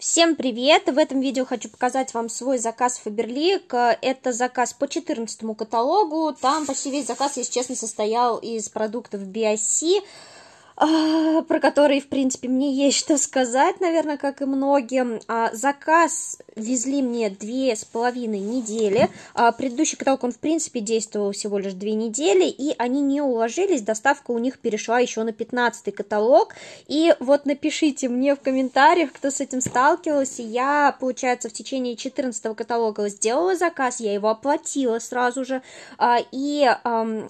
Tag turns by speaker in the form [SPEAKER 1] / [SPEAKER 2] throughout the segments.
[SPEAKER 1] Всем привет! В этом видео хочу показать вам свой заказ Фаберлик. Это заказ по 14 каталогу. Там почти весь заказ, если честно, состоял из продуктов BIC. А, про который, в принципе, мне есть что сказать, наверное, как и многим. А, заказ везли мне две с половиной недели. А, предыдущий каталог, он, в принципе, действовал всего лишь две недели, и они не уложились. Доставка у них перешла еще на 15 каталог. И вот напишите мне в комментариях, кто с этим сталкивался. Я, получается, в течение 14 каталога сделала заказ, я его оплатила сразу же, и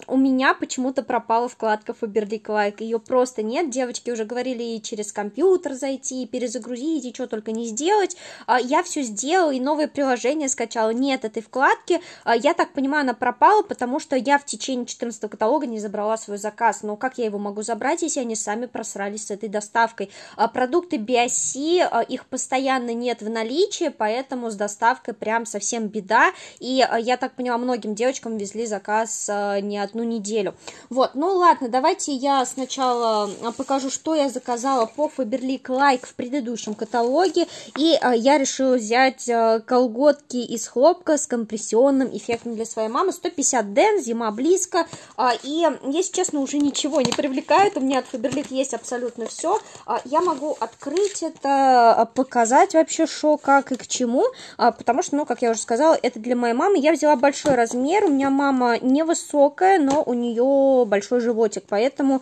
[SPEAKER 1] у меня почему-то пропала вкладка Faberlic Like. Ее просто просто нет, девочки уже говорили и через компьютер зайти, и перезагрузить, и что только не сделать, а, я все сделала, и новое приложение скачала, нет этой вкладки, а, я так понимаю, она пропала, потому что я в течение 14 каталога не забрала свой заказ, но как я его могу забрать, если они сами просрались с этой доставкой? А, продукты Биоси, их постоянно нет в наличии, поэтому с доставкой прям совсем беда, и я так понимаю, многим девочкам везли заказ не одну неделю. Вот, ну ладно, давайте я сначала а, покажу, что я заказала по Faberlic Like в предыдущем каталоге. И а, я решила взять а, колготки из хлопка с компрессионным эффектом для своей мамы. 150 ден, зима близко. И, если честно, уже ничего не привлекает. У меня от Faberlic есть абсолютно все. Я могу открыть это, показать вообще, что, как и к чему. Потому что, ну, как я уже сказала, это для моей мамы. Я взяла большой размер. У меня мама невысокая, но у нее большой животик. Поэтому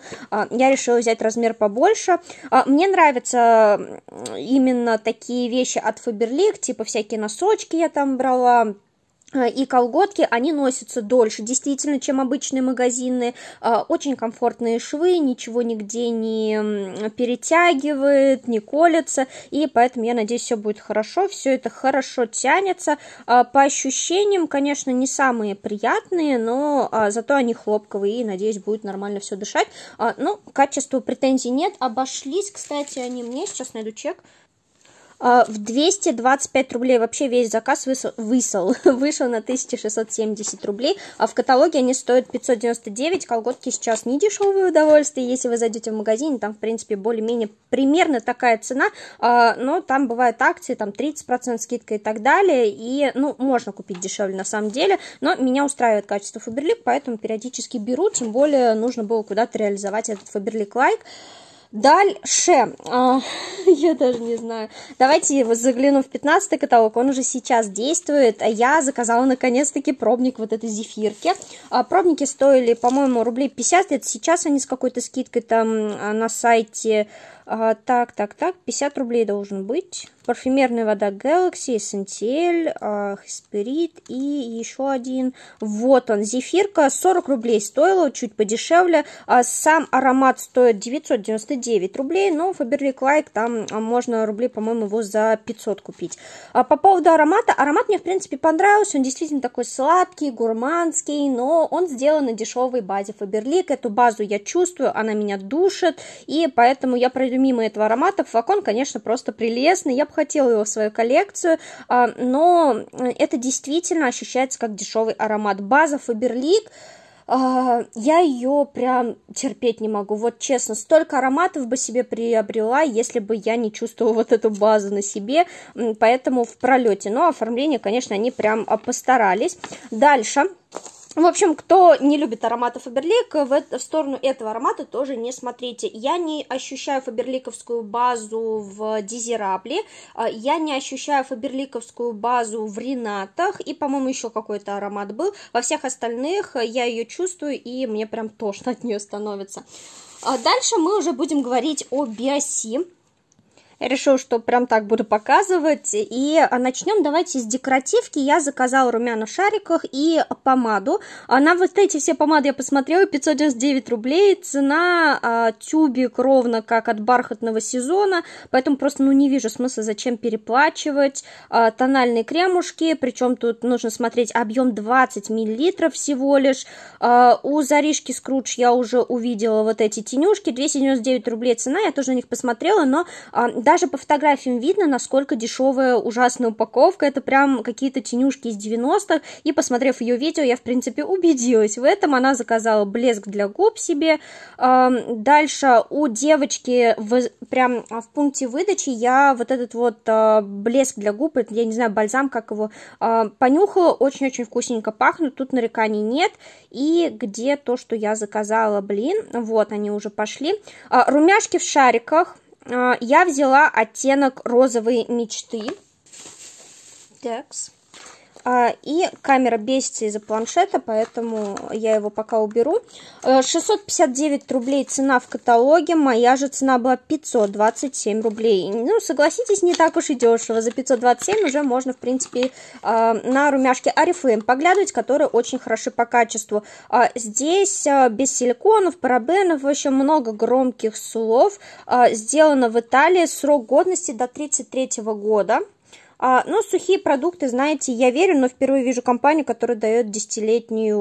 [SPEAKER 1] я решила хотела взять размер побольше. А, мне нравятся именно такие вещи от Фаберлик, типа всякие носочки я там брала, Э, и колготки, они носятся дольше, действительно, чем обычные магазины. Э, очень комфортные швы, ничего нигде не перетягивает, не колется, и поэтому я надеюсь, все будет хорошо, все это хорошо тянется. Э, по ощущениям, конечно, не самые приятные, но зато они хлопковые, и, надеюсь, будет нормально все дышать. Ну, качеству претензий нет, обошлись, кстати, они мне, сейчас найду чек, а, в 225 рублей. Вообще весь заказ вышел, вышел, вышел на 1670 рублей, а в каталоге они стоят 599. Колготки сейчас не дешевое удовольствие, если вы зайдете в магазин, там, в принципе, более-менее примерно такая цена, а, но там бывают акции, там 30% скидка и так далее, и, ну, можно купить дешевле на самом деле, но меня устраивает качество Фаберлик, поэтому периодически беру, тем более нужно было куда-то реализовать этот Фаберлик Лайк. Like. Дальше, а, я даже не знаю, давайте загляну в 15 каталог, он уже сейчас действует, я заказала наконец-таки пробник вот этой зефирки, а, пробники стоили, по-моему, рублей 50, это сейчас они с какой-то скидкой там а, на сайте а, так, так, так, 50 рублей должен быть. Парфюмерная вода Galaxy, а, Essentiel, Spirit и еще один. Вот он, зефирка, 40 рублей стоила, чуть подешевле. А, сам аромат стоит 999 рублей, но Faberlic Like там а, можно рублей, по-моему, его за 500 купить. А, по поводу аромата, аромат мне, в принципе, понравился, он действительно такой сладкий, гурманский, но он сделан на дешевой базе Faberlic. Эту базу я чувствую, она меня душит, и поэтому я пройду помимо этого аромата флакон, конечно, просто прелестный. Я бы хотела его в свою коллекцию, а, но э, это действительно ощущается как дешевый аромат. База Фаберлик а, я ее прям терпеть не могу. Вот честно, столько ароматов бы себе приобрела, если бы я не чувствовала вот эту базу на себе, поэтому в пролете. Но ну, а оформление, конечно, они прям постарались. Дальше. В общем, кто не любит ароматы Фаберлик, в, это, в сторону этого аромата тоже не смотрите. Я не ощущаю фаберликовскую базу в Дизирабле, а, я не ощущаю фаберликовскую базу в Ренатах, и, по-моему, еще какой-то аромат был. Во всех остальных э, я ее чувствую, и мне прям тошно от нее становится. А дальше мы уже будем говорить о Биоси решил, что прям так буду показывать. И а, начнем давайте с декоративки. Я заказала румяна в шариках и помаду. На вот эти все помады я посмотрела, 599 рублей. Цена а, тюбик ровно как от бархатного сезона, поэтому просто ну не вижу смысла, зачем переплачивать. А, тональные кремушки, причем тут нужно смотреть объем 20 мл всего лишь. А, у Заришки Скрудж я уже увидела вот эти тенюшки, 299 рублей цена, я тоже на них посмотрела, но а, даже по фотографиям видно, насколько дешевая ужасная упаковка. Это прям какие-то тенюшки из 90-х. И посмотрев ее видео, я, в принципе, убедилась в этом. Она заказала блеск для губ себе. Дальше у девочки в, прям а, в пункте выдачи я вот этот вот а, блеск для губ, я не знаю, бальзам, как его, а, понюхала. Очень-очень вкусненько пахнет. Тут нареканий нет. И где то, что я заказала, блин. Вот, они уже пошли. Румяшки в шариках а, я взяла оттенок розовые мечты. Такс. А, и камера бесится из-за планшета, поэтому я его пока уберу. 659 э, рублей цена в каталоге, моя же цена была 527 рублей. Ну, согласитесь, не так уж и дешево. За 527 уже можно, в принципе, э, на румяшке Арифлейм поглядывать, которые очень хороши по качеству. А, здесь э, без силиконов, парабенов, вообще много громких слов. Сделано в Италии, срок годности до 33 года. А, ну, сухие продукты, знаете, я верю, но впервые вижу компанию, которая дает десятилетнюю,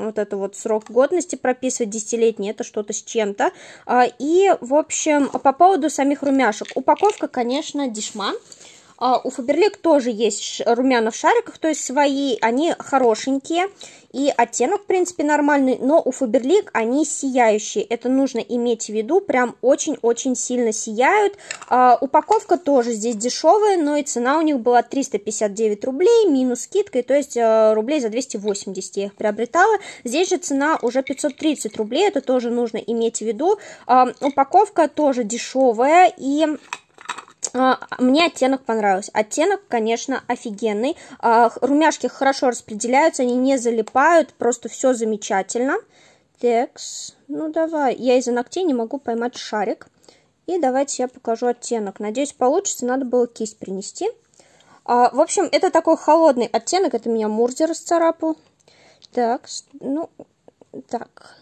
[SPEAKER 1] вот эту вот срок годности прописывать, десятилетний, это что-то с чем-то. А, и, в общем, по поводу самих румяшек. Упаковка, конечно, дешман. А у Фаберлик тоже есть румяна в шариках, то есть свои, они хорошенькие. И оттенок, в принципе, нормальный, но у Фаберлик они сияющие. Это нужно иметь в виду, прям очень-очень сильно сияют. А, упаковка тоже здесь дешевая, но и цена у них была 359 рублей, минус скидкой, то есть а, рублей за 280 я их приобретала. Здесь же цена уже 530 рублей, это тоже нужно иметь в виду. А, упаковка тоже дешевая и а, мне оттенок понравился. Оттенок, конечно, офигенный. А, румяшки хорошо распределяются, они не залипают, просто все замечательно. Текс. Ну давай, я из-за ногтей не могу поймать шарик. И давайте я покажу оттенок. Надеюсь, получится. Надо было кисть принести. А, в общем, это такой холодный оттенок. Это меня Мурзи расцарапал. Так, ну, так,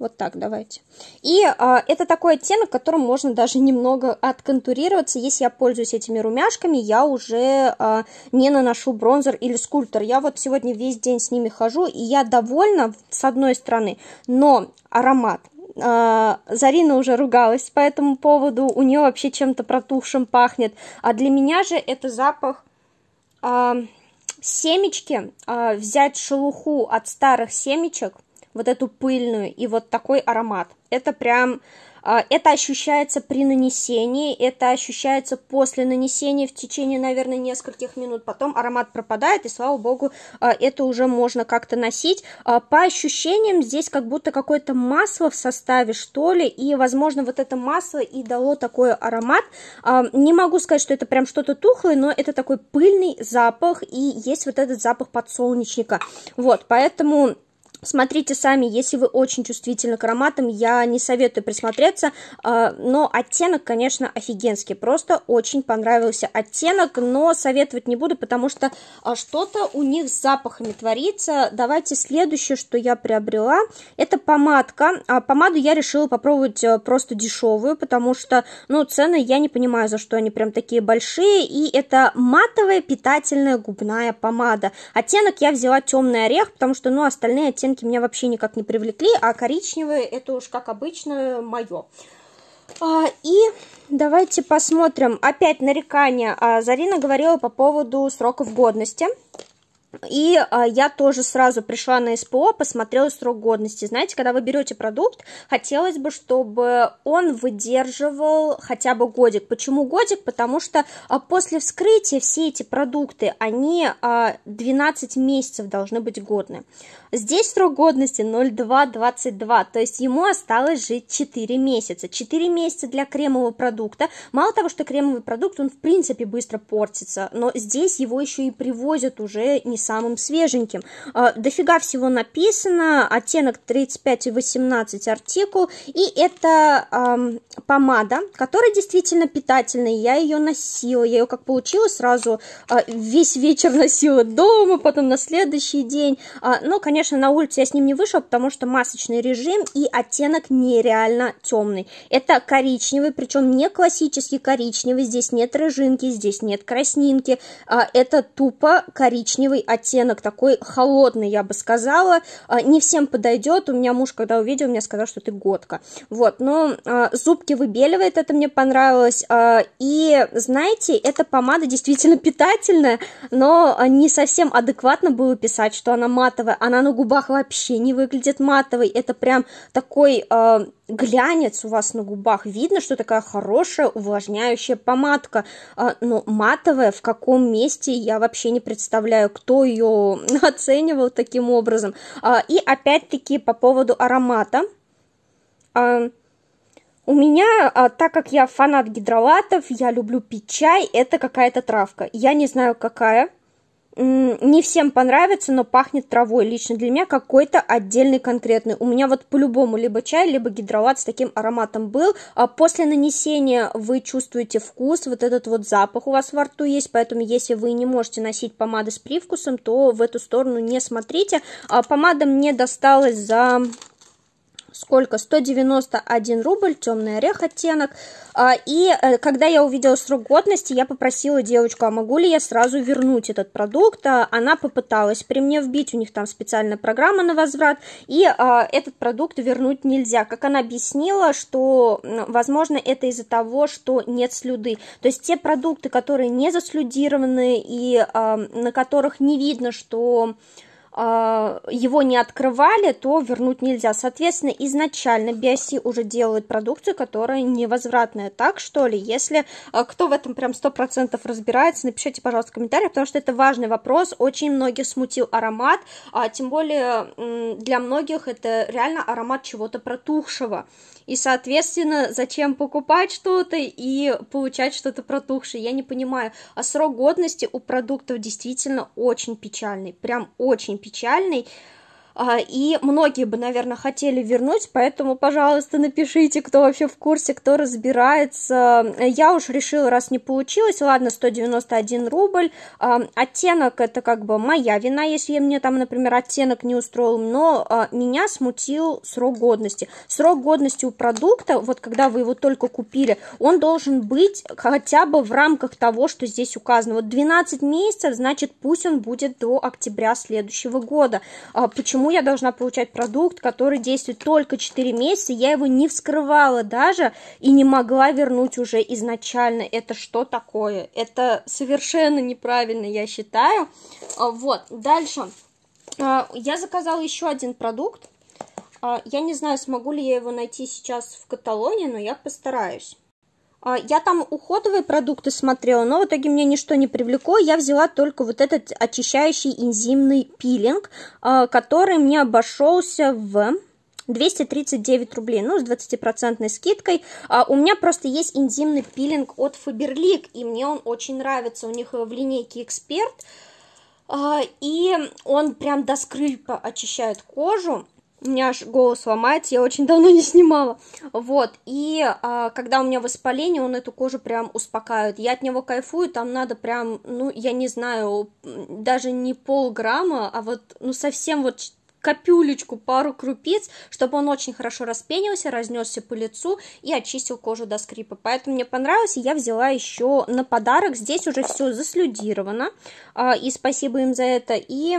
[SPEAKER 1] вот так давайте. И а, это такой оттенок, которым можно даже немного отконтурироваться. Если я пользуюсь этими румяшками, я уже а, не наношу бронзер или скульптор. Я вот сегодня весь день с ними хожу, и я довольна, с одной стороны, но аромат. А, Зарина уже ругалась по этому поводу, у нее вообще чем-то протухшим пахнет. А для меня же это запах... А, семечки, а, взять шелуху от старых семечек – вот эту пыльную и вот такой аромат. Это прям, а, это ощущается при нанесении, это ощущается после нанесения в течение, наверное, нескольких минут. Потом аромат пропадает, и, слава богу, а, это уже можно как-то носить. А, по ощущениям здесь как будто какое-то масло в составе, что ли, и, возможно, вот это масло и дало такой аромат. Не могу сказать, что это прям что-то тухлое, но это такой пыльный запах, и есть вот этот запах подсолнечника. Вот, поэтому... Смотрите сами, если вы очень чувствительны к ароматам, я не советую присмотреться, а, но оттенок, конечно, офигенский, просто очень понравился оттенок, но советовать не буду, потому что а, что-то у них с запахами творится. Давайте следующее, что я приобрела, это помадка. А, помаду я решила попробовать э, просто дешевую, потому что, ну, цены я не понимаю, за что они прям такие большие, и это матовая питательная губная помада. Оттенок я взяла темный орех, потому что, ну, остальные оттенки оттенки меня вообще никак не привлекли, а коричневые это уж как обычно мое. А, и давайте посмотрим опять нарекания. А, Зарина говорила по поводу сроков годности. И а, я тоже сразу пришла на СПО, посмотрела срок годности. Знаете, когда вы берете продукт, хотелось бы, чтобы он выдерживал хотя бы годик. Почему годик? Потому что а, после вскрытия все эти продукты, они а, 12 месяцев должны быть годны. Здесь срок годности 0,222, то есть ему осталось жить 4 месяца. 4 месяца для кремового продукта. Мало того, что кремовый продукт, он в принципе быстро портится, но здесь его еще и привозят уже не самым свеженьким. А, дофига всего написано, оттенок 35 и 18 артикул, и это эм, помада, которая действительно питательная, я ее носила, я ее как получила сразу, э, весь вечер носила дома, потом на следующий день, э, но, конечно, на улице я с ним не вышла, потому что масочный режим и оттенок нереально темный. Это коричневый, причем не классический коричневый, здесь нет рыжинки, здесь нет краснинки, это тупо коричневый оттенок такой холодный, я бы сказала. А, не всем подойдет. У меня муж, когда увидел, мне сказал, что ты годка. Вот, но а, зубки выбеливает, это мне понравилось. А, и, знаете, эта помада действительно питательная, но не совсем адекватно было писать, что она матовая. Она на губах вообще не выглядит матовой. Это прям такой глянец у вас на губах. Видно, что такая хорошая увлажняющая помадка. Но матовая в каком месте, я вообще не представляю, кто ее оценивал таким образом. А, и опять-таки по поводу аромата. А, у меня, а, так как я фанат гидролатов, я люблю пить чай, это какая-то травка. Я не знаю какая, не всем понравится, но пахнет травой. Лично для меня какой-то отдельный конкретный. У меня вот по-любому либо чай, либо гидролат с таким ароматом был. А после нанесения вы чувствуете вкус, вот этот вот запах у вас во рту есть, поэтому если вы не можете носить помады с привкусом, то в эту сторону не смотрите. А помада мне досталась за сколько? 191 рубль, темный орех оттенок. А, и э, когда я увидела срок годности, я попросила девочку, а могу ли я сразу вернуть этот продукт? А она попыталась при мне вбить, у них там специальная программа на возврат, и а, этот продукт вернуть нельзя. Как она объяснила, что, возможно, это из-за того, что нет слюды. То есть те продукты, которые не заслюдированы и на которых не видно, что Э, его не открывали, то вернуть нельзя. Соответственно, изначально BSC уже делают продукцию, которая невозвратная. Так что ли, если э, кто в этом прям 100% разбирается, напишите, пожалуйста, комментарий, потому что это важный вопрос. Очень многих смутил аромат, а тем более для многих это реально аромат чего-то протухшего. И, соответственно, зачем покупать что-то и получать что-то протухшее, я не понимаю. А срок годности у продуктов действительно очень печальный, прям очень печальный печальный а, и многие бы, наверное, хотели вернуть, поэтому, пожалуйста, напишите, кто вообще в курсе, кто разбирается. Я уж решила, раз не получилось, ладно, 191 рубль. А, оттенок это как бы моя вина, если мне там, например, оттенок не устроил, но а, меня смутил срок годности. Срок годности у продукта, вот когда вы его только купили, он должен быть хотя бы в рамках того, что здесь указано. Вот 12 месяцев, значит, пусть он будет до октября следующего года. Почему я должна получать продукт, который действует только 4 месяца, я его не вскрывала даже и не могла вернуть уже изначально. Это что такое? Это совершенно неправильно, я считаю. А, вот, дальше. А, я заказала еще один продукт. А, я не знаю, смогу ли я его найти сейчас в каталоне, но я постараюсь. А, я там уходовые продукты смотрела, но в итоге мне ничто не привлекло. Я взяла только вот этот очищающий энзимный пилинг, а, который мне обошелся в... 239 рублей, ну, с 20% скидкой. А, у меня просто есть энзимный пилинг от Faberlic, и мне он очень нравится. У них в линейке Эксперт. А, и он прям до скрипа очищает кожу у меня аж голос ломается, я очень давно не снимала, вот, и а, когда у меня воспаление, он эту кожу прям успокаивает, я от него кайфую, там надо прям, ну, я не знаю, даже не полграмма, а вот, ну, совсем вот капюлечку, пару крупиц, чтобы он очень хорошо распенился, разнесся по лицу и очистил кожу до скрипа. Поэтому мне понравилось, и я взяла еще на подарок. Здесь уже все заслюдировано, а, и спасибо им за это. И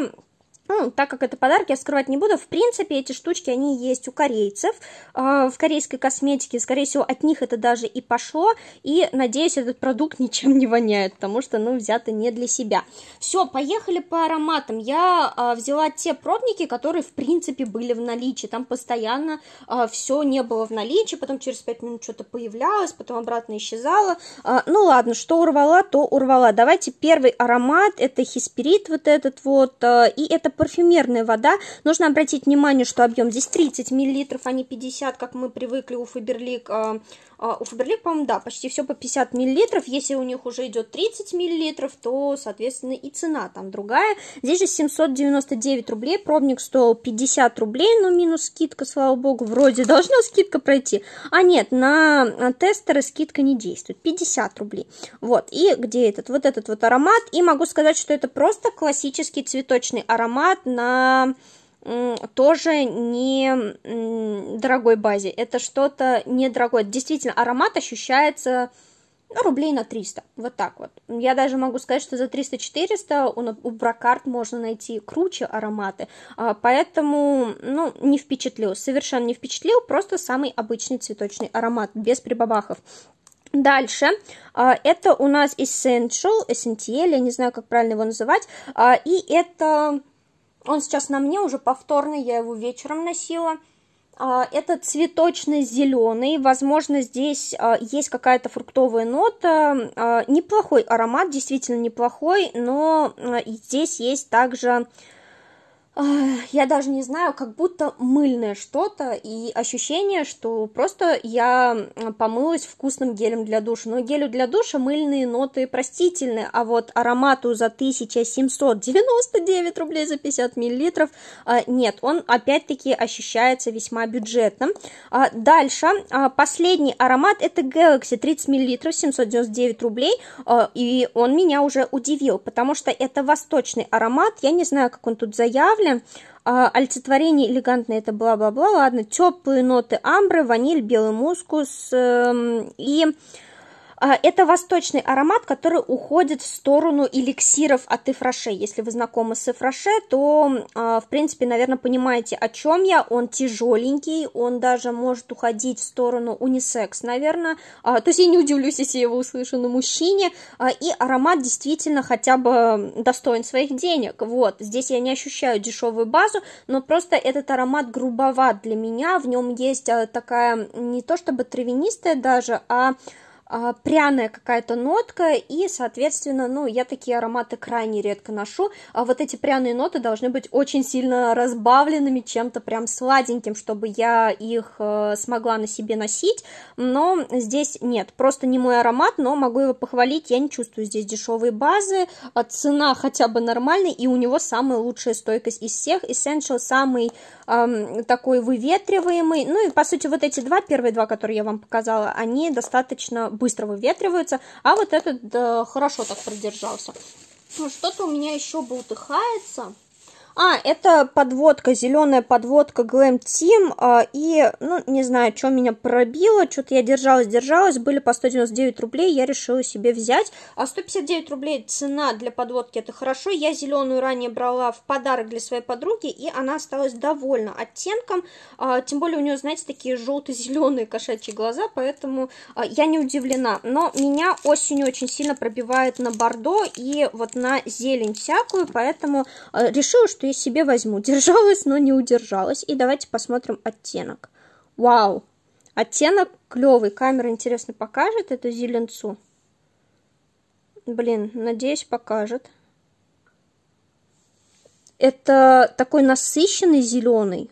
[SPEAKER 1] ну, так как это подарки, я скрывать не буду. В принципе, эти штучки, они есть у корейцев, э, в корейской косметике. Скорее всего, от них это даже и пошло. И, надеюсь, этот продукт ничем не воняет, потому что, ну, взято не для себя. Все, поехали по ароматам. Я э, взяла те пробники, которые, в принципе, были в наличии. Там постоянно э, а, все не было в наличии, потом через 5 минут что-то появлялось, потом обратно исчезало. Э, ну, ладно, что урвала, то урвала. Давайте первый аромат, это Хисперит вот этот вот, э, и это парфюмерная вода. Нужно обратить внимание, что объем здесь 30 мл, а не 50, как мы привыкли у Фаберлик а, а, у Фаберлик, по-моему, да, почти все по 50 миллилитров. Если у них уже идет 30 миллилитров, то, соответственно, и цена там другая. Здесь же 799 рублей, пробник стоил 50 рублей, но минус скидка, слава богу, вроде должна скидка пройти. А нет, на тестеры скидка не действует, 50 рублей. Вот, и где этот? Вот этот вот аромат. И могу сказать, что это просто классический цветочный аромат на тоже не дорогой базе. Это что-то недорогое. Действительно, аромат ощущается ну, рублей на 300, вот так вот. Я даже могу сказать, что за 300-400 у, у Бракарт можно найти круче ароматы, а, поэтому, ну, не впечатлил, совершенно не впечатлил, просто самый обычный цветочный аромат, без прибабахов. Дальше, а, это у нас Essential, Essentiel, я не знаю, как правильно его называть, а, и это он сейчас на мне уже повторный, я его вечером носила. А, это цветочно-зеленый, возможно, здесь а, есть какая-то фруктовая нота. А, неплохой аромат, действительно неплохой, но здесь есть также я даже не знаю, как будто мыльное что-то и ощущение, что просто я помылась вкусным гелем для душа. Но гелю для душа мыльные ноты простительны, а вот аромату за 1799 рублей за 50 миллилитров а, нет, он опять-таки ощущается весьма бюджетно. А дальше, а, последний аромат это Galaxy 30 миллилитров, 799 рублей, и он меня уже удивил, потому что это восточный аромат, я не знаю, как он тут заявлен, далее. А, олицетворение элегантное это бла-бла-бла, ладно, теплые ноты амбры, ваниль, белый мускус э, и а, это восточный аромат, который уходит в сторону эликсиров от эфраше. Если вы знакомы с эфраше, то, а, в принципе, наверное, понимаете, о чем я. Он тяжеленький, он даже может уходить в сторону унисекс, наверное. А, то есть я не удивлюсь, если я его услышу на мужчине. И аромат действительно хотя бы достоин своих денег. Вот, здесь я не ощущаю дешевую базу, но просто этот аромат грубоват для меня. В нем есть такая не то чтобы травянистая даже, а а, пряная какая-то нотка, и, соответственно, ну, я такие ароматы крайне редко ношу, а вот эти пряные ноты должны быть очень сильно разбавленными чем-то прям сладеньким, чтобы я их э, смогла на себе носить, но здесь нет, просто не мой аромат, но могу его похвалить, я не чувствую здесь дешевые базы, а цена хотя бы нормальная, и у него самая лучшая стойкость из всех, Essential самый эм, такой выветриваемый, ну и, по сути, вот эти два, первые два, которые я вам показала, они достаточно быстро выветриваются, а вот этот э, хорошо так продержался. Ну, что-то у меня еще болтыхается. А, это подводка, зеленая подводка Glam Team. А, и, ну, не знаю, что меня пробило. Что-то я держалась, держалась. Были по 199 рублей, я решила себе взять. А 159 рублей цена для подводки, это хорошо. Я зеленую ранее брала в подарок для своей подруги, и она осталась довольна оттенком. А, тем более у нее, знаете, такие желто-зеленые кошачьи глаза, поэтому а, я не удивлена. Но меня осенью очень сильно пробивает на бордо и вот на зелень всякую, поэтому решила, что что я себе возьму. Держалась, но не удержалась. И давайте посмотрим оттенок. Вау! Оттенок клевый. Камера, интересно, покажет эту зеленцу? Блин, надеюсь, покажет. Это такой насыщенный зеленый.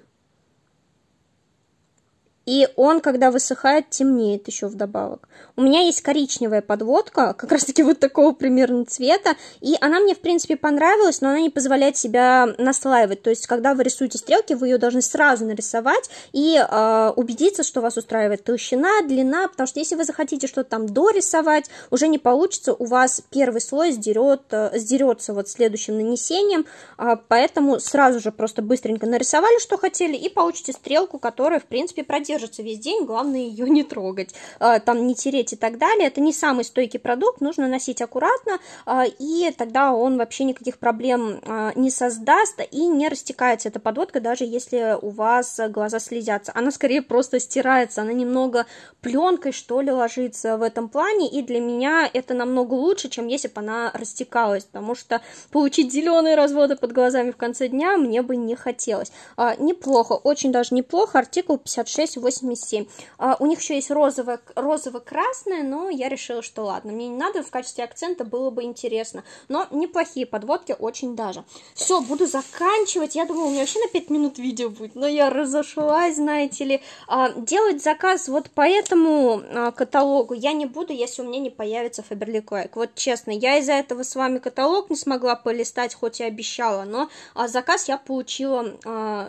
[SPEAKER 1] И он, когда высыхает, темнеет еще вдобавок. У меня есть коричневая подводка, как раз таки вот такого примерно цвета. И она мне, в принципе, понравилась, но она не позволяет себя наслаивать. То есть, когда вы рисуете стрелки, вы ее должны сразу нарисовать и э, убедиться, что вас устраивает толщина, длина. Потому что если вы захотите что-то там дорисовать, уже не получится. У вас первый слой сдерет, э, сдерется вот следующим нанесением. Э, поэтому сразу же просто быстренько нарисовали, что хотели, и получите стрелку, которая, в принципе, продержится держится весь день, главное ее не трогать, а, там не тереть и так далее. Это не самый стойкий продукт, нужно носить аккуратно, а, и тогда он вообще никаких проблем а, не создаст и не растекается эта подводка, даже если у вас глаза слезятся. Она скорее просто стирается, она немного пленкой, что ли, ложится в этом плане, и для меня это намного лучше, чем если бы она растекалась, потому что получить зеленые разводы под глазами в конце дня мне бы не хотелось. Неплохо, очень даже неплохо, артикул 56 87. А, у них еще есть розово, розово-красное, но я решила, что ладно, мне не надо, в качестве акцента было бы интересно. Но неплохие подводки очень даже. Все, буду заканчивать. Я думала, у меня вообще на 5 минут видео будет, но я разошлась, знаете ли. А, делать заказ вот по этому а, каталогу я не буду, если у меня не появится Faberlic Quake. Вот честно, я из-за этого с вами каталог не смогла полистать, хоть и обещала, но заказ я получила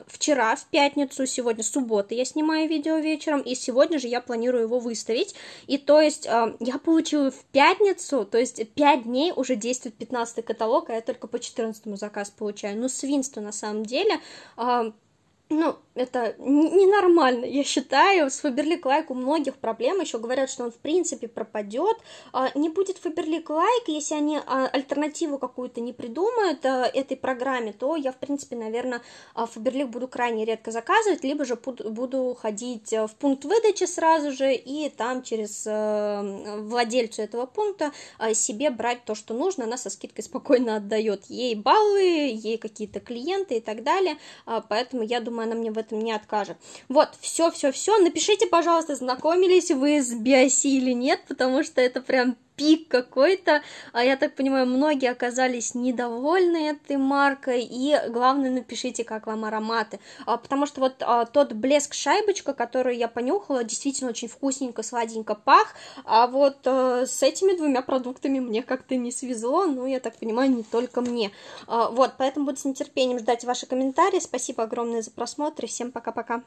[SPEAKER 1] вчера, в пятницу, сегодня суббота я снимаю видео видео вечером, и сегодня же я планирую его выставить. И то есть а, я получила в пятницу, то есть 5 дней уже действует 15 каталог, а я только по 14 заказ получаю. Ну, свинство на самом деле. А, ну, это ненормально, я считаю. С Фаберлик Лайк у многих проблем. Еще говорят, что он в принципе пропадет. А, не будет Фаберлик Лайк, если они а, альтернативу какую-то не придумают а, этой программе, то я, в принципе, наверное, Фаберлик буду крайне редко заказывать, либо же буду ходить в пункт выдачи сразу же и там через владельцу этого пункта себе брать то, что нужно. Она со скидкой спокойно отдает ей баллы, ей какие-то клиенты и так далее. Поэтому я думаю, она мне в этом кто мне откажет. Вот, все-все-все. Напишите, пожалуйста, знакомились вы с Биоси или нет, потому что это прям пик какой-то. А я так понимаю, многие оказались недовольны этой маркой. И главное, напишите, как вам ароматы. А, потому что вот а, тот блеск шайбочка, который я понюхала, действительно очень вкусненько, сладенько пах. А вот а, с этими двумя продуктами мне как-то не свезло. Ну, я так понимаю, не только мне. А, вот, поэтому буду с нетерпением ждать ваши комментарии. Спасибо огромное за просмотр. И всем пока-пока.